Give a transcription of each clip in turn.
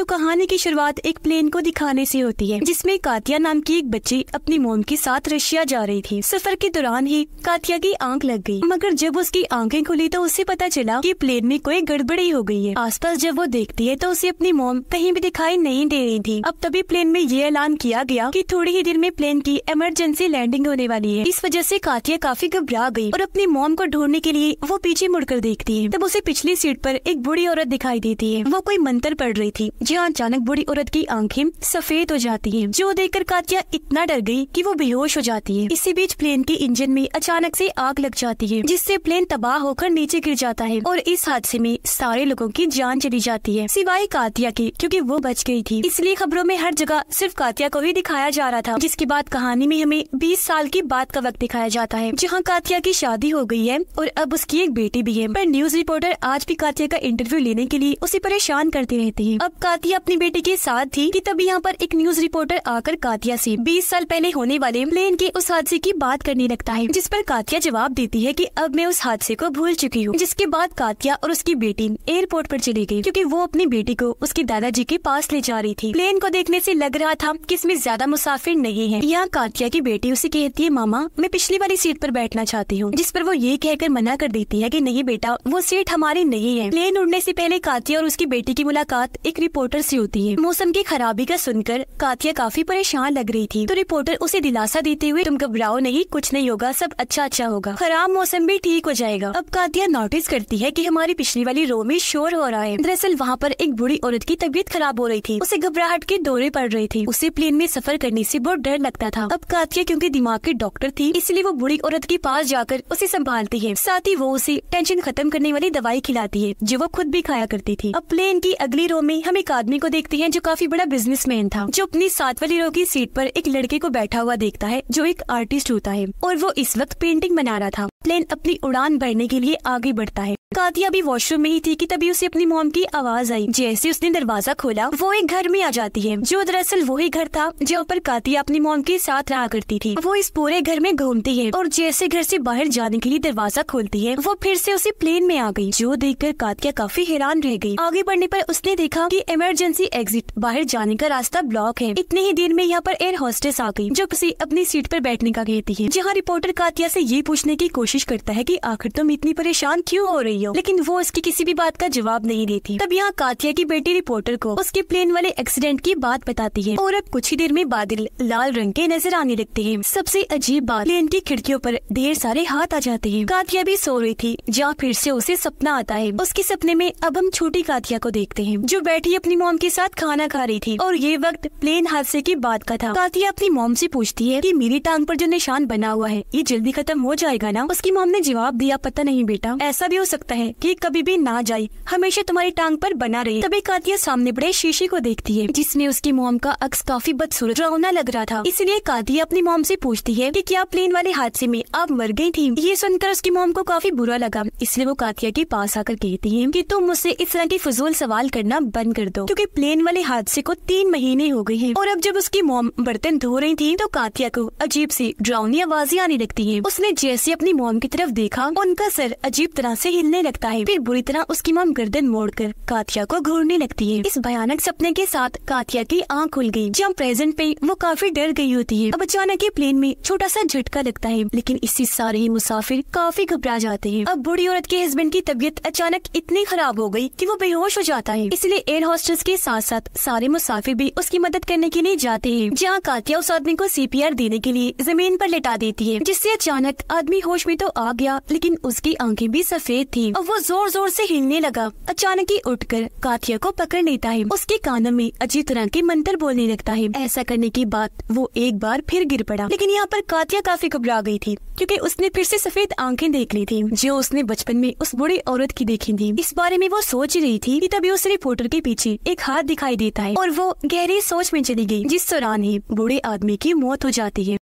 तो कहानी की शुरुआत एक प्लेन को दिखाने से होती है जिसमें कातिया नाम की एक बच्ची अपनी मोम के साथ रशिया जा रही थी सफर के दौरान ही कातिया की आंख लग गई मगर जब उसकी आंखें खुली तो उसे पता चला कि प्लेन में कोई गड़बड़ी हो गई है आसपास जब वो देखती है तो उसे अपनी मोम कहीं भी दिखाई नहीं दे रही थी अब तभी प्लेन में ये ऐलान किया गया कि थोड़ी ही देर में प्लेन की इमरजेंसी लैंडिंग होने वाली है इस वजह से कातिया काफी घबरा गयी और अपनी मोम को ढूंढने के लिए वो पीछे मुड़कर देखती है तब उसे पिछली सीट पर एक बुढ़ी औरत दिखाई देती है वो कोई मंत्र पढ़ रही थी जहाँ अचानक बुरी औरत की आंखें सफेद हो जाती हैं, जो देखकर कातिया इतना डर गई कि वो बेहोश हो जाती है इसी बीच प्लेन के इंजन में अचानक से आग लग जाती है जिससे प्लेन तबाह होकर नीचे गिर जाता है और इस हादसे में सारे लोगों की जान चली जाती है सिवाय कातिया की क्यूँकी वो बच गई थी इसलिए खबरों में हर जगह सिर्फ कातिया को ही दिखाया जा रहा था जिसके बाद कहानी में हमें बीस साल की बात का वक्त दिखाया जाता है जहाँ कातिया की शादी हो गई है और अब उसकी एक बेटी भी है पर न्यूज रिपोर्टर आज भी कातिया का इंटरव्यू लेने के लिए उसे परेशान करती रहती है अब कातिया अपनी बेटी के साथ थी कि तभी यहाँ पर एक न्यूज रिपोर्टर आकर कातिया से 20 साल पहले होने वाले प्लेन के उस हादसे की बात करने लगता है जिस पर कातिया जवाब देती है कि अब मैं उस हादसे को भूल चुकी हूँ जिसके बाद कातिया और उसकी बेटी एयरपोर्ट पर चली गई क्योंकि वो अपनी बेटी को उसके दादाजी के पास ले जा रही थी प्लेन को देखने ऐसी लग रहा था की इसमें ज्यादा मुसाफिर नहीं है यहाँ कातिया की बेटी उसे कहती है मामा मैं पिछली वाली सीट आरोप बैठना चाहती हूँ जिस पर वो ये कहकर मना कर देती है की नहीं बेटा वो सीट हमारी नहीं है प्लेन उड़ने ऐसी पहले कातिया और उसकी बेटी की मुलाकात एक रिपोर्ट रिपोर्टर से होती है मौसम की खराबी का सुनकर कातिया काफी परेशान लग रही थी तो रिपोर्टर उसे दिलासा देते हुए तुम घबराओ नहीं कुछ नहीं होगा सब अच्छा अच्छा होगा खराब मौसम भी ठीक हो जाएगा अब कातिया नोटिस करती है की हमारी पिछली वाली रो में शोर हो रहा है दरअसल वहाँ पर एक बुढ़ी औरत की तबीयत खराब हो रही थी उसे घबराहट के दौरे पड़ रही थी उसे प्लेन में सफर करने से बहुत डर लगता था अब कातिया क्योंकि दिमाग की डॉक्टर थी इसलिए वो बुढ़ी औरत के पास जाकर उसे संभालती है साथ ही वो उसे टेंशन खत्म करने वाली दवाई खिलाती है जो वो खुद भी खाया करती थी अब प्लेन की अगली रो में हमें आदमी को देखते हैं जो काफी बड़ा बिजनेसमैन था जो अपनी सात वाली रो की सीट पर एक लड़के को बैठा हुआ देखता है जो एक आर्टिस्ट होता है और वो इस वक्त पेंटिंग बना रहा था प्लेन अपनी उड़ान भरने के लिए आगे बढ़ता है कातिया अभी वॉशरूम में ही थी कि तभी उसे अपनी मोम की आवाज आई जैसे उसने दरवाजा खोला वो एक घर में आ जाती है जो दरअसल वही घर था जहाँ पर कातिया अपनी मोम के साथ रहा करती थी वो इस पूरे घर में घूमती है और जैसे घर से बाहर जाने के लिए दरवाजा खोलती है वो फिर से उसे प्लेन में आ गई जो देख कर कातिया काफी हैरान रह गयी आगे बढ़ने आरोप उसने देखा की इमरजेंसी एग्जिट बाहर जाने का रास्ता ब्लॉक है इतने ही देर में यहाँ पर एयर होस्टेस आ गई जो किसी अपनी सीट आरोप बैठने का कहती है जहाँ रिपोर्टर कातिया ऐसी ये पूछने की कोशिश करता है की आखिर तुम इतनी परेशान क्यूँ हो रही रही हो लेकिन वो उसकी किसी भी बात का जवाब नहीं देती तब यहाँ कातिया की बेटी रिपोर्टर को उसके प्लेन वाले एक्सीडेंट की बात बताती है और अब कुछ ही देर में बादल लाल रंग के नजर आने लगते हैं सबसे अजीब बात प्लेन की खिड़कियों पर ढेर सारे हाथ आ जाते हैं कातिया भी सो रही थी जहाँ फिर से उसे सपना आता है उसके सपने में अब हम छोटी कातिया को देखते हैं जो बैठी अपनी मोम के साथ खाना खा रही थी और ये वक्त प्लेन हादसे की बात का था कातिया अपनी मोम से पूछती है कि मेरी टांग पर जो निशान बना हुआ है ये जल्दी खत्म हो जाएगा ना उसकी मोम ने जवाब दिया पता नहीं बेटा ऐसा भी हो सकता लगता है कि कभी भी ना जाए हमेशा तुम्हारी टांग पर बना रहे तभी कातिया सामने बड़े शीशे को देखती है जिसमें उसकी मोम का अक्स काफी बदसूरत रोना लग रहा था इसलिए कातिया अपनी मोम से पूछती है कि क्या प्लेन वाले हादसे में आप मर गई थी ये सुनकर उसकी मोम को काफी बुरा लगा इसलिए वो कातिया के पास आकर कहती है की तुम मुझसे इस तरह की फजूल सवाल करना बंद कर दो क्यूँकी प्लेन वाले हादसे को तीन महीने हो गए हैं और अब जब उसकी मोम बर्तन धो रही थी तो कातिया को अजीब सी ड्राउनी आवाजें आने लगती है उसने जैसे अपनी मोम की तरफ देखा उनका सर अजीब तरह से हिलने रोने लगता है फिर बुरी तरह उसकी मम गर्दन मोड़ कर कातिया को घूरने लगती है इस भयानक सपने के साथ कातिया की आँख खुल गयी जहाँ प्रेजेंट पे वो काफी डर गई होती है अब अचानक ही प्लेन में छोटा सा झटका लगता है लेकिन इससे सारे ही मुसाफिर काफी घबरा जाते हैं अब बुढ़ी औरत के हस्बैंड की तबीयत अचानक इतनी खराब हो गयी की वो बेहोश हो जाता है इसलिए एयर होस्टेस के साथ साथ सारे मुसाफिर भी उसकी मदद करने के लिए जाते हैं जहाँ कातिया उस आदमी को आर देने के लिए जमीन पर लेटा देती है जिससे अचानक आदमी होश में तो आ गया लेकिन उसकी आंखें भी सफेद थी थी और वो जोर जोर से हिलने लगा अचानक ही उठकर काथिया को पकड़ लेता है उसके कानों में अजीब तरह के मंत्र बोलने लगता है ऐसा करने के बाद वो एक बार फिर गिर पड़ा लेकिन यहाँ पर कातिया काफी घबरा गई थी क्योंकि उसने फिर से सफेद आंखें देख ली थी जो उसने बचपन में उस बुढ़ी औरत की देखी थी इस बारे में वो सोच रही थी की तभी उस रिपोर्टर के पीछे एक हाथ दिखाई देता है और वो गहरी सोच में चली गयी जिस दौरान ही बूढ़े आदमी की मौत हो जाती है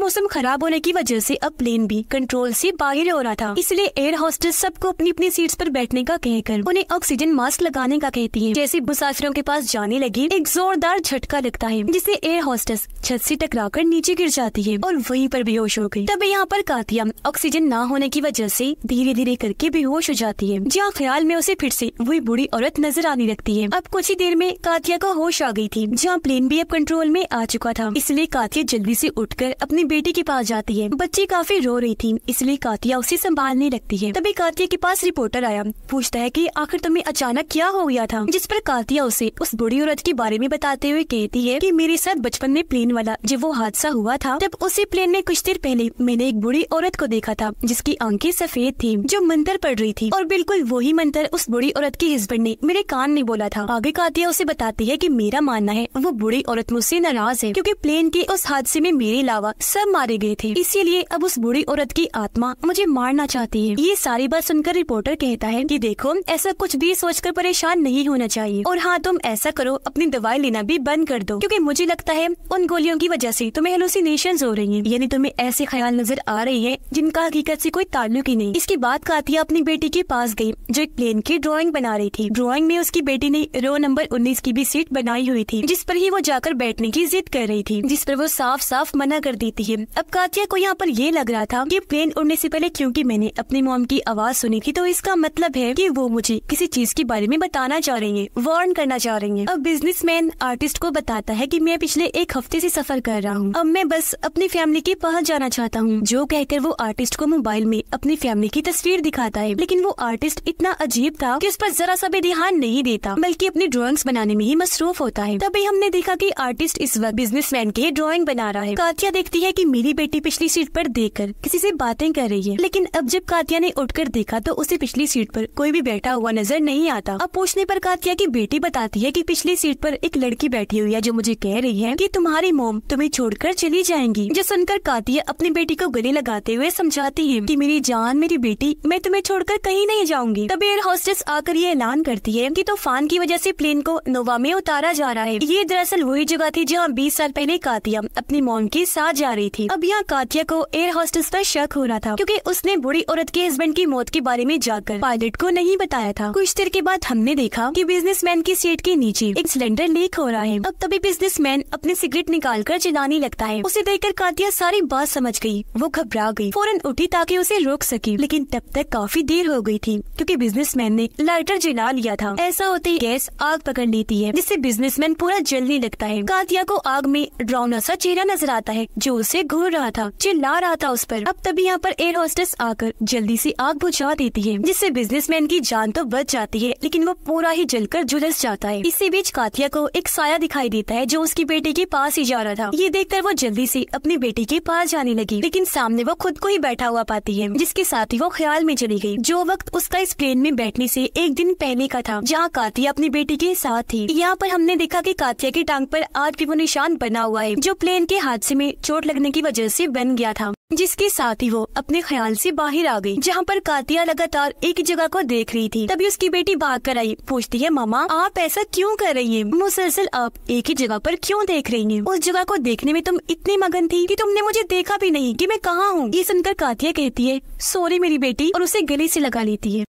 मौसम खराब होने की वजह से अब प्लेन भी कंट्रोल से बाहर हो रहा था इसलिए एयर होस्टेस सबको अपनी अपनी सीट्स पर बैठने का कहकर उन्हें ऑक्सीजन मास्क लगाने का कहती है जैसे मुसाफिरों के पास जाने लगी एक जोरदार झटका लगता है जिससे एयर होस्टेस छत से टकराकर नीचे गिर जाती है और वही आरोप बेहोश हो गयी तब यहाँ आरोप कातिया ऑक्सीजन न होने की वजह ऐसी धीरे धीरे करके बेहोश हो जाती है जहाँ ख्याल में उसे फिर से वही बुरी औरत नजर आने लगती है अब कुछ ही देर में कातिया को होश आ गई थी जहाँ प्लेन भी अब कंट्रोल में आ चुका था इसलिए कातिया जल्दी ऐसी उठ अपनी बेटी के पास जाती है बच्ची काफी रो रही थी इसलिए कातिया उसे संभालने लगती है तभी कातिया के पास रिपोर्टर आया पूछता है कि आखिर तुम्हें अचानक क्या हो गया था जिस पर कातिया उसे उस बुढ़ी औरत के बारे में बताते हुए कहती है कि मेरे साथ बचपन में प्लेन वाला जब वो हादसा हुआ था तब उसी प्लेन में कुछ देर पहले मैंने एक बुढ़ी औरत को देखा था जिसकी आंखें सफेद थी जो मंत्र पढ़ रही थी और बिल्कुल वही मंत्र उस बुढ़ी औरत के हस्बैंड ने मेरे कान में बोला था आगे कातिया उसे बताती है की मेरा मानना है वो बुढ़ी औरत मुझसे नाराज है क्यूँकी प्लेन के उस हादसे में मेरे अलावा सब सब मारे गए थे इसीलिए अब उस बुढ़ी औरत की आत्मा मुझे मारना चाहती है ये सारी बात सुनकर रिपोर्टर कहता है कि देखो ऐसा कुछ भी सोचकर परेशान नहीं होना चाहिए और हाँ तुम ऐसा करो अपनी दवाई लेना भी बंद कर दो क्योंकि मुझे लगता है उन गोलियों की वजह से तुम्हें हेलुसिनेशन हो रही है यानी तुम्हें ऐसे ख्याल नजर आ रही है जिनका हकीकत से कोई ताल्लुक ही नहीं इसके बाद कातिया अपनी बेटी के पास गयी जो एक प्लेन की ड्रॉइंग बना रही थी ड्रॉइंग में उसकी बेटी ने रो नंबर उन्नीस की भी सीट बनाई हुई थी जिस पर ही वो जाकर बैठने की जिद कर रही थी जिस पर वो साफ साफ मना कर देती है चाहिए अब कातिया को यहाँ पर ये लग रहा था कि प्लेन उड़ने से पहले क्योंकि मैंने अपनी मोम की आवाज सुनी थी तो इसका मतलब है कि वो मुझे किसी चीज के बारे में बताना चाह रही है वार्न करना चाह रही है अब बिजनेसमैन आर्टिस्ट को बताता है की मैं पिछले एक हफ्ते से सफर कर रहा हूँ अब मैं बस अपनी फैमिली के पास जाना चाहता हूँ जो कहकर वो आर्टिस्ट को मोबाइल में अपनी फैमिली की तस्वीर दिखाता है लेकिन वो आर्टिस्ट इतना अजीब था कि उस पर जरा सा भी ध्यान नहीं देता बल्कि अपनी ड्रॉइंग बनाने में ही मसरूफ होता है तभी हमने देखा कि आर्टिस्ट इस वक्त बिजनेसमैन के ड्राइंग बना रहा है कातिया देखती है कि कि मेरी बेटी पिछली सीट पर देखकर किसी से बातें कर रही है लेकिन अब जब कातिया ने उठकर देखा तो उसे पिछली सीट पर कोई भी बैठा हुआ नजर नहीं आता अब पूछने पर कातिया की बेटी बताती है कि पिछली सीट पर एक लड़की बैठी हुई है जो मुझे कह रही है कि तुम्हारी मोम तुम्हें छोड़कर चली जाएंगी जो सुनकर कातिया अपनी बेटी को गले लगाते हुए समझाती है की मेरी जान मेरी बेटी मैं तुम्हें छोड़कर कहीं नहीं जाऊंगी तब एयर होस्टेस आकर ये ऐलान करती है की तूफान की वजह ऐसी प्लेन को नोवा में उतारा जा रहा है ये दरअसल वही जगह थी जहाँ बीस साल पहले कातिया अपनी मोम के साथ जा रही थी अब यहाँ कातिया को एयर होस्टेस पर शक हो रहा था क्योंकि उसने बुरी औरत के हस्बैंड की मौत के बारे में जाकर पायलट को नहीं बताया था कुछ देर के बाद हमने देखा कि बिजनेसमैन की सीट के नीचे एक सिलेंडर लीक हो रहा है अब तभी बिजनेसमैन अपने सिगरेट निकाल कर जलाने लगता है उसे देखकर कातिया सारी बात समझ गई वो घबरा गई फौरन उठी ताकि उसे रोक सके लेकिन तब तक काफी देर हो गई थी क्योंकि बिजनेसमैन ने लाइटर जला लिया था ऐसा होते ही गैस आग पकड़ लेती है जिससे बिजनेसमैन पूरा जलने लगता है कातिया को आग में ड्राउना सा चेहरा नजर आता है जो उसे से घूर रहा था चिल्ला रहा था उस पर अब तभी यहाँ पर एयर होस्टेस आकर जल्दी से आग बुझा देती है जिससे बिजनेसमैन की जान तो बच जाती है लेकिन वो पूरा ही जलकर झुलस जाता है इसी बीच कातिया को एक साया दिखाई देता है जो उसकी बेटी के पास ही जा रहा था ये कर वो जल्दी से अपनी बेटी के पास जाने लगी लेकिन सामने वो खुद को ही बैठा हुआ पाती है जिसके साथ ही वो ख्याल में चली गयी जो वक्त उसका इस प्लेन में बैठने से एक दिन पहले का था जहाँ कातिया अपनी बेटी के साथ थी यहाँ पर हमने देखा की कातिया की टांग पर आज भी वो निशान बना हुआ है जो प्लेन के हादसे में चोट लगने होने की वजह से बन गया था जिसके साथ ही वो अपने ख्याल से बाहर आ गई जहाँ पर कातिया लगातार एक जगह को देख रही थी तभी उसकी बेटी भाग कर आई पूछती है मामा आप ऐसा क्यों कर रही है मुसलसल आप एक ही जगह पर क्यों देख रही है उस जगह को देखने में तुम इतनी मगन थी कि तुमने मुझे देखा भी नहीं कि मैं कहाँ हूँ ये सुनकर कातिया कहती है सॉरी मेरी बेटी और उसे गले से लगा लेती है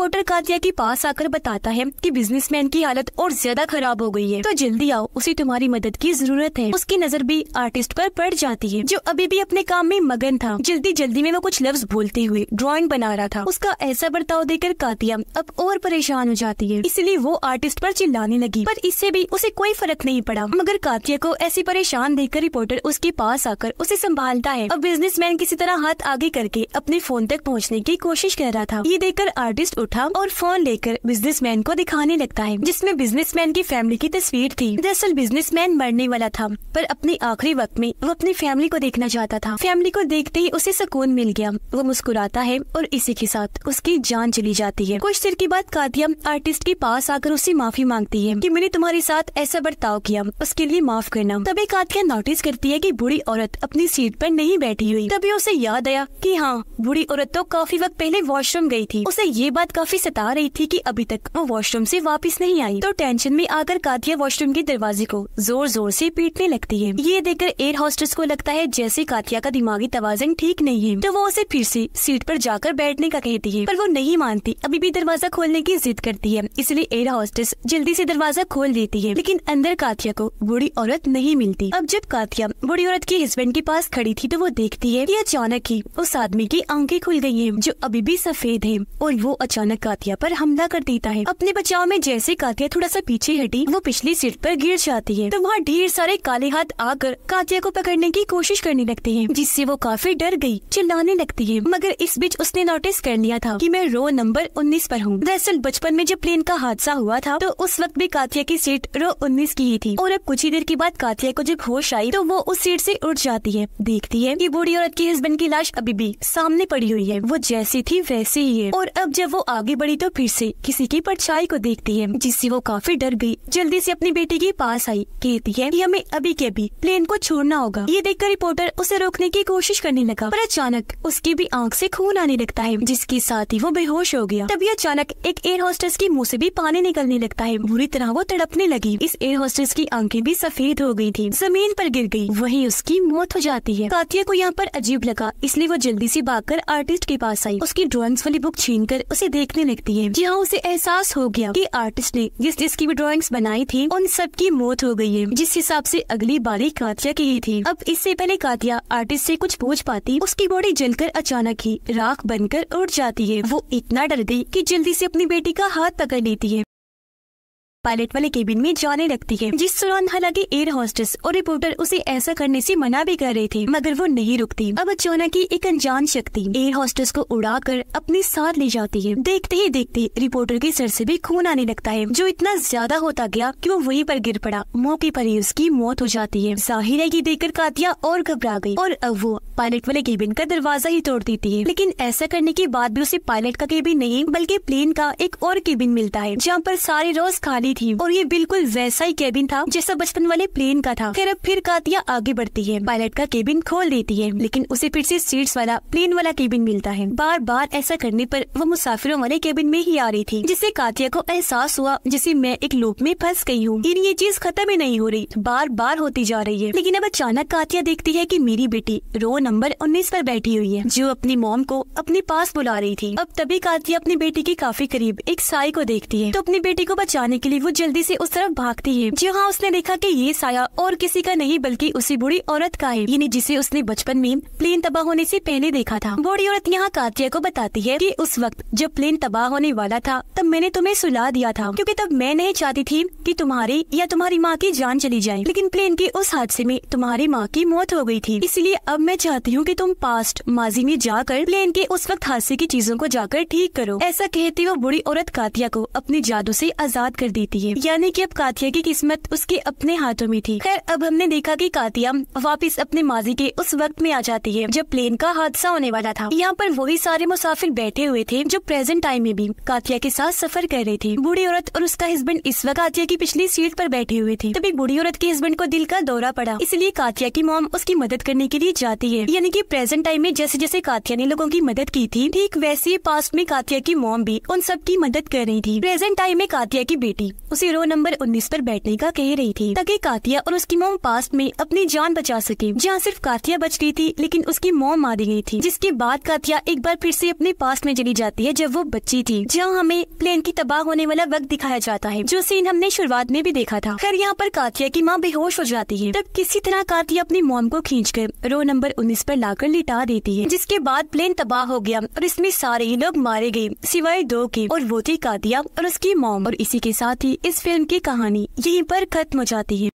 रिपोर्टर कातिया के पास आकर बताता है कि बिजनेसमैन की हालत और ज्यादा खराब हो गई है तो जल्दी आओ उसे तुम्हारी मदद की जरूरत है उसकी नजर भी आर्टिस्ट पर पड़ जाती है जो अभी भी अपने काम में मगन था जल्दी जल्दी में वो कुछ लफ्ज बोलते हुए ड्रॉइंग बना रहा था उसका ऐसा बर्ताव देकर कातिया अब और परेशान हो जाती है इसलिए वो आर्टिस्ट पर चिल्लाने लगी पर इससे भी उसे कोई फर्क नहीं पड़ा मगर कातिया को ऐसी परेशान देखकर रिपोर्टर उसके पास आकर उसे संभालता है और बिजनेसमैन किसी तरह हाथ आगे करके अपने फोन तक पहुँचने की कोशिश कर रहा था ये देखकर आर्टिस्ट उठ उठा और फोन लेकर बिजनेसमैन को दिखाने लगता है जिसमें बिजनेसमैन की फैमिली की तस्वीर थी दरअसल बिजनेसमैन मरने वाला था पर अपने आखिरी वक्त में वो अपनी फैमिली को देखना चाहता था फैमिली को देखते ही उसे सुकून मिल गया वो मुस्कुराता है और इसी के साथ उसकी जान चली जाती है कुछ देर के बाद कातिया आर्टिस्ट के पास आकर उसे माफी मांगती है की मैंने तुम्हारे साथ ऐसा बर्ताव किया उसके लिए माफ करना तभी कातिया नोटिस करती है की बुढ़ी औरत अपनी सीट पर नहीं बैठी हुई तभी उसे याद आया की हाँ बुढ़ी औरत तो काफी वक्त पहले वॉशरूम गयी थी उसे ये बात बात काफी सता रही थी कि अभी तक वो वॉशरूम से वापस नहीं आई तो टेंशन में आकर कातिया वॉशरूम के दरवाजे को जोर जोर से पीटने लगती है ये देखकर एयर हॉस्टेस को लगता है जैसे कातिया का दिमागी तवाजन ठीक नहीं है तो वो उसे फिर से सीट पर जाकर बैठने का कहती है पर वो नहीं मानती अभी भी दरवाजा खोलने की जिद करती है इसलिए एयर हॉस्टेस जल्दी से दरवाजा खोल देती है लेकिन अंदर कातिया को बूढ़ी औरत नहीं मिलती अब जब कातिया बूढ़ी औरत के हस्बैंड के पास खड़ी थी तो वो देखती है की अचानक ही उस आदमी की आंखें खुल गयी है जो अभी भी सफेद है और वो अचानक अचानक कातिया पर हमला कर देता है अपने बचाव में जैसे कातिया थोड़ा सा पीछे हटी वो पिछली सीट पर गिर जाती है तो वहाँ ढेर सारे काले हाथ आकर कातिया को पकड़ने की कोशिश करने लगते हैं जिससे वो काफी डर गई चिल्लाने लगती है मगर इस बीच उसने नोटिस कर लिया था कि मैं रो नंबर उन्नीस पर हूँ दरअसल बचपन में जब प्लेन का हादसा हुआ था तो उस वक्त भी कातिया की सीट रो उन्नीस की ही थी और अब कुछ ही देर के बाद कातिया को जब होश आई तो वो उस सीट से उठ जाती है देखती है कि बूढ़ी औरत की हस्बैंड की लाश अभी भी सामने पड़ी हुई है वो जैसी थी वैसी ही है और अब जब वो आगे बढ़ी तो फिर से किसी की परछाई को देखती है जिससे वो काफी डर गई जल्दी से अपनी बेटी के पास आई कहती है कि हमें अभी के अभी प्लेन को छोड़ना होगा ये देखकर रिपोर्टर उसे रोकने की कोशिश करने लगा पर अचानक उसकी भी आंख से खून आने लगता है जिसके साथ ही वो बेहोश हो गया तभी अचानक एक एयर होस्टेस के मुँह से भी पानी निकलने लगता है बुरी तरह वो तड़पने लगी इस एयर होस्टेस की आंखें भी सफेद हो गई थी जमीन पर गिर गई वही उसकी मौत हो जाती है कातिया को यहाँ पर अजीब लगा इसलिए वो जल्दी से भागकर आर्टिस्ट के पास आई उसकी ड्रॉइंग्स वाली बुक छीन कर उसे देखने लगती है जहाँ उसे एहसास हो गया कि आर्टिस्ट ने जिस जिसकी भी ड्राइंग्स बनाई थी उन सब की मौत हो गई है जिस हिसाब से अगली बारी कातिया की ही थी अब इससे पहले कातिया आर्टिस्ट से कुछ पूछ पाती उसकी बॉडी जलकर अचानक ही राख बनकर उड़ जाती है वो इतना डर गई कि जल्दी से अपनी बेटी का हाथ पकड़ लेती है पायलट वाले केबिन में जाने लगती है जिस दौरान हालांकि एयर होस्टेस और रिपोर्टर उसे ऐसा करने से मना भी कर रहे थे मगर वो नहीं रुकती अब अचानक की एक अनजान शक्ति एयर होस्टेस को उड़ाकर अपने साथ ले जाती है देखते ही देखते रिपोर्टर के सर से भी खून आने लगता है जो इतना ज्यादा होता गया कि वो वहीं पर गिर पड़ा मौके पर ही उसकी मौत हो जाती है जाहिर है की देखकर कातिया और घबरा गई और अब वो पायलट वाले केबिन का दरवाजा ही तोड़ देती है लेकिन ऐसा करने के बाद भी उसे पायलट का केबिन नहीं बल्कि प्लेन का एक और केबिन मिलता है जहाँ पर सारे रोज खाली खड़ी थी और ये बिल्कुल वैसा ही केबिन था जैसा बचपन वाले प्लेन का था फिर अब फिर कातिया आगे बढ़ती है पायलट का केबिन खोल देती है लेकिन उसे फिर से सीट्स वाला प्लेन वाला केबिन मिलता है बार बार ऐसा करने पर वो मुसाफिरों वाले केबिन में ही आ रही थी जिससे कातिया को एहसास हुआ जिसे मैं एक लूप में फंस गई हूँ लेकिन ये चीज खत्म ही नहीं हो रही बार बार होती जा रही है लेकिन अब अचानक कातिया देखती है की मेरी बेटी रो नंबर उन्नीस पर बैठी हुई है जो अपनी मोम को अपने पास बुला रही थी अब तभी कातिया अपनी बेटी के काफी करीब एक साई को देखती है तो अपनी बेटी को बचाने के लिए वो जल्दी से उस तरफ भागती है जी हाँ उसने देखा कि ये साया और किसी का नहीं बल्कि उसी बूढ़ी औरत का है यानी जिसे उसने बचपन में प्लेन तबाह होने से पहले देखा था बूढ़ी औरत यहाँ कातिया को बताती है कि उस वक्त जब प्लेन तबाह होने वाला था तब मैंने तुम्हें सुला दिया था क्योंकि तब मैं नहीं चाहती थी कि तुम्हारी या तुम्हारी माँ की जान चली जाए लेकिन प्लेन के उस हादसे में तुम्हारी माँ की मौत हो गई थी इसलिए अब मैं चाहती हूँ कि तुम पास्ट माजी में जाकर प्लेन के उस वक्त हादसे की चीजों को जाकर ठीक करो ऐसा कहती वो बूढ़ी औरत कातिया को अपने जादू से आजाद कर दी देती है यानी कि अब कातिया की किस्मत उसके अपने हाथों में थी खैर अब हमने देखा कि कातिया वापस अपने माजी के उस वक्त में आ जाती है जब प्लेन का हादसा होने वाला था यहाँ पर वही सारे मुसाफिर बैठे हुए थे जो प्रेजेंट टाइम में भी कातिया के साथ सफर कर रही थी बूढ़ी औरत और उसका हस्बैंड इस वक्त कातिया की पिछली सीट पर बैठे हुए थे तभी बूढ़ी औरत के हस्बैंड को दिल का दौरा पड़ा इसलिए कातिया की मोम उसकी मदद करने के लिए जाती है यानी कि प्रेजेंट टाइम में जैसे जैसे कातिया ने लोगों की मदद की थी ठीक वैसे पास्ट में कातिया की मोम भी उन सब की मदद कर रही थी प्रेजेंट टाइम में कातिया की बेटी उसे रो नंबर 19 पर बैठने का कह रही थी ताकि कातिया और उसकी मोम पास्ट में अपनी जान बचा सके जहाँ सिर्फ कातिया बच गई थी लेकिन उसकी मोम मारी गई थी जिसके बाद कातिया एक बार फिर से अपने पास में चली जाती है जब वो बच्ची थी जहाँ हमें प्लेन की तबाह होने वाला वक्त दिखाया जाता है जो सीन हमने शुरुआत में भी देखा था खैर यहाँ पर कातिया की माँ बेहोश हो जाती है तब किसी तरह कातिया अपनी मोम को खींच कर रो नंबर उन्नीस ला कर लिटा देती है जिसके बाद प्लेन तबाह हो गया और इसमें सारे ही लोग मारे गए सिवाय दो के और वो थी कातिया और उसकी मोम और इसी के साथ ही की इस फिल्म की कहानी यहीं पर खत्म हो जाती है